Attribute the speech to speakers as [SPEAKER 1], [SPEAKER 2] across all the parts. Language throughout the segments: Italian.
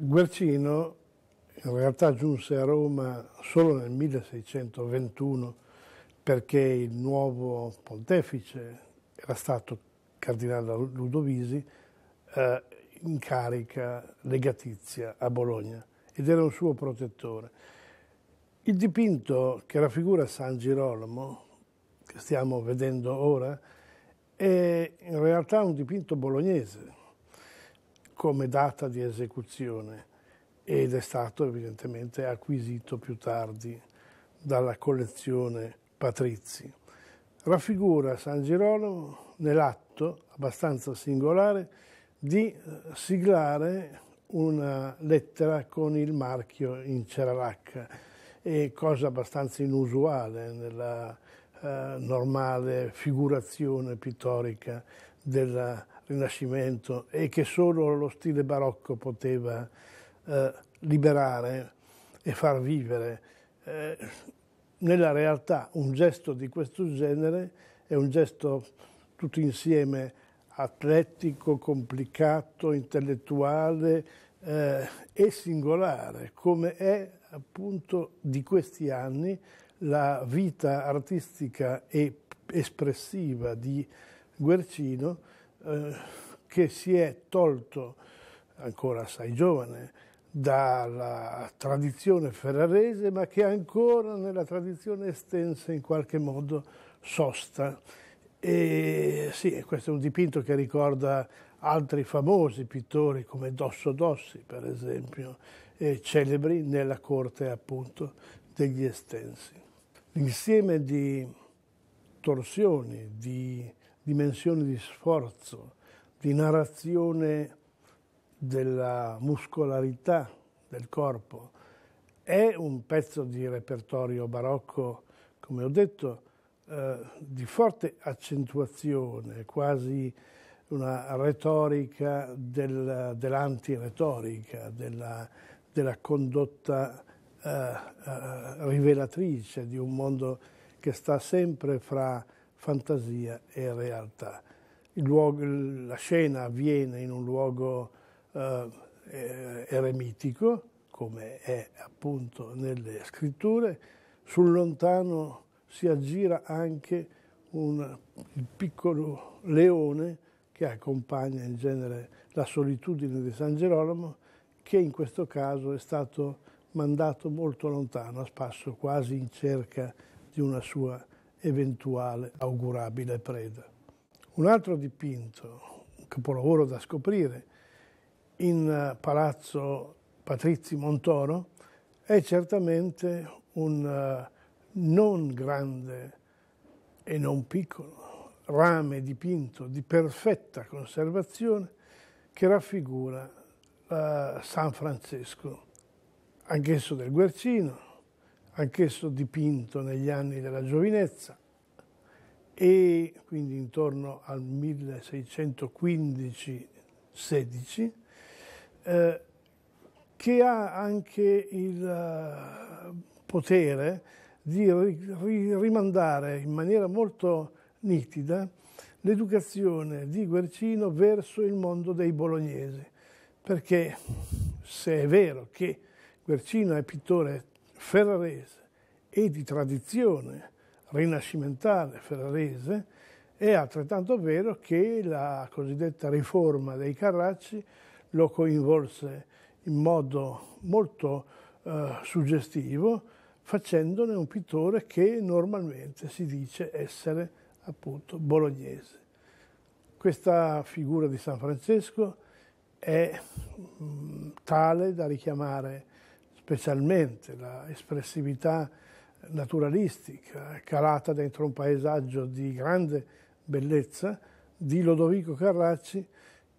[SPEAKER 1] Guercino in realtà giunse a Roma solo nel 1621 perché il nuovo pontefice era stato cardinale Ludovisi eh, in carica legatizia a Bologna ed era un suo protettore. Il dipinto che raffigura San Girolamo, che stiamo vedendo ora, è in realtà un dipinto bolognese, come data di esecuzione ed è stato evidentemente acquisito più tardi dalla collezione Patrizi. Raffigura San Girolamo nell'atto abbastanza singolare di eh, siglare una lettera con il marchio in ceralacca, e cosa abbastanza inusuale nella eh, normale figurazione pittorica della Rinascimento e che solo lo stile barocco poteva eh, liberare e far vivere. Eh, nella realtà un gesto di questo genere è un gesto tutto insieme atletico, complicato, intellettuale eh, e singolare, come è appunto di questi anni la vita artistica e espressiva di Guercino, eh, che si è tolto, ancora assai giovane, dalla tradizione ferrarese, ma che ancora nella tradizione estensa in qualche modo sosta. E sì, questo è un dipinto che ricorda altri famosi pittori come Dosso Dossi, per esempio, celebri nella corte appunto degli estensi. L'insieme di torsioni, di dimensione di sforzo, di narrazione della muscolarità del corpo. È un pezzo di repertorio barocco, come ho detto, eh, di forte accentuazione, quasi una retorica del, dell'antiretorica, della, della condotta eh, eh, rivelatrice di un mondo che sta sempre fra fantasia e realtà. Luogo, la scena avviene in un luogo eh, eh, eremitico, come è appunto nelle scritture, sul lontano si aggira anche un piccolo leone che accompagna in genere la solitudine di San Gerolamo, che in questo caso è stato mandato molto lontano, a spasso, quasi in cerca di una sua eventuale augurabile preda. Un altro dipinto, un capolavoro da scoprire, in eh, Palazzo Patrizi Montoro è certamente un eh, non grande e non piccolo rame dipinto di perfetta conservazione che raffigura eh, San Francesco, anch'esso del Guercino, anch'esso dipinto negli anni della giovinezza e quindi intorno al 1615-16, eh, che ha anche il eh, potere di ri rimandare in maniera molto nitida l'educazione di Guercino verso il mondo dei bolognesi, perché se è vero che Guercino è pittore ferrarese e di tradizione rinascimentale ferrarese, è altrettanto vero che la cosiddetta riforma dei Carracci lo coinvolse in modo molto eh, suggestivo, facendone un pittore che normalmente si dice essere appunto bolognese. Questa figura di San Francesco è mh, mm, tale da richiamare specialmente l'espressività naturalistica calata dentro un paesaggio di grande bellezza di Lodovico Carracci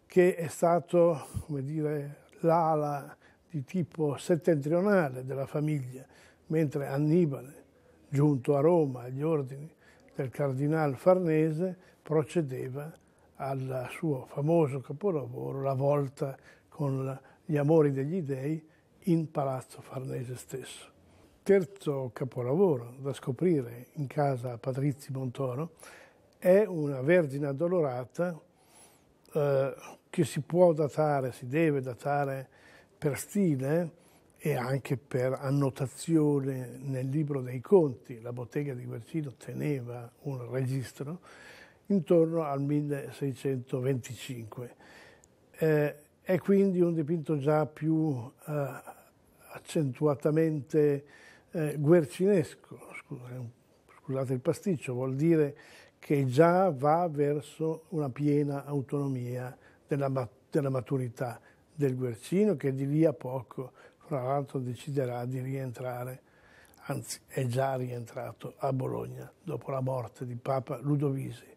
[SPEAKER 1] che è stato, come dire, l'ala di tipo settentrionale della famiglia, mentre Annibale, giunto a Roma agli ordini del cardinale Farnese, procedeva al suo famoso capolavoro La volta con gli amori degli dei, in Palazzo Farnese stesso. Terzo capolavoro da scoprire in casa Patrizi Montoro è una Vergine addolorata eh, che si può datare, si deve datare per stile e anche per annotazione nel libro dei conti. La bottega di Guercino teneva un registro intorno al 1625. Eh, è quindi un dipinto già più eh, accentuatamente eh, guercinesco, scusate il pasticcio, vuol dire che già va verso una piena autonomia della, della maturità del Guercino che di lì a poco, fra l'altro, deciderà di rientrare, anzi è già rientrato a Bologna dopo la morte di Papa Ludovisi.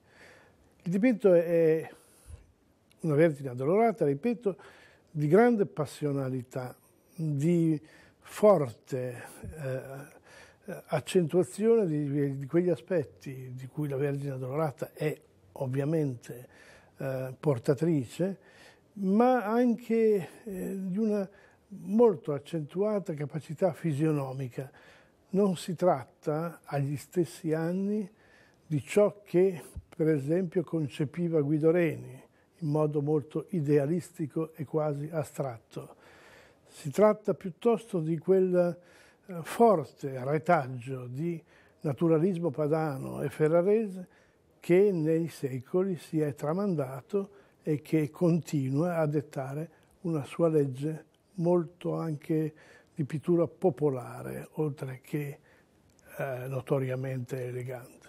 [SPEAKER 1] Il dipinto è una Vergine addolorata, ripeto, di grande passionalità, di forte eh, accentuazione di, di, quegli aspetti di cui la Vergine addolorata è ovviamente eh, portatrice, ma anche eh, di una molto accentuata capacità fisionomica. Non si tratta agli stessi anni di ciò che per esempio concepiva Guido Reni, in modo molto idealistico e quasi astratto. Si tratta piuttosto di quel eh, forte retaggio di naturalismo padano e ferrarese che nei secoli si è tramandato e che continua a dettare una sua legge molto anche di pittura popolare, oltre che eh, notoriamente elegante.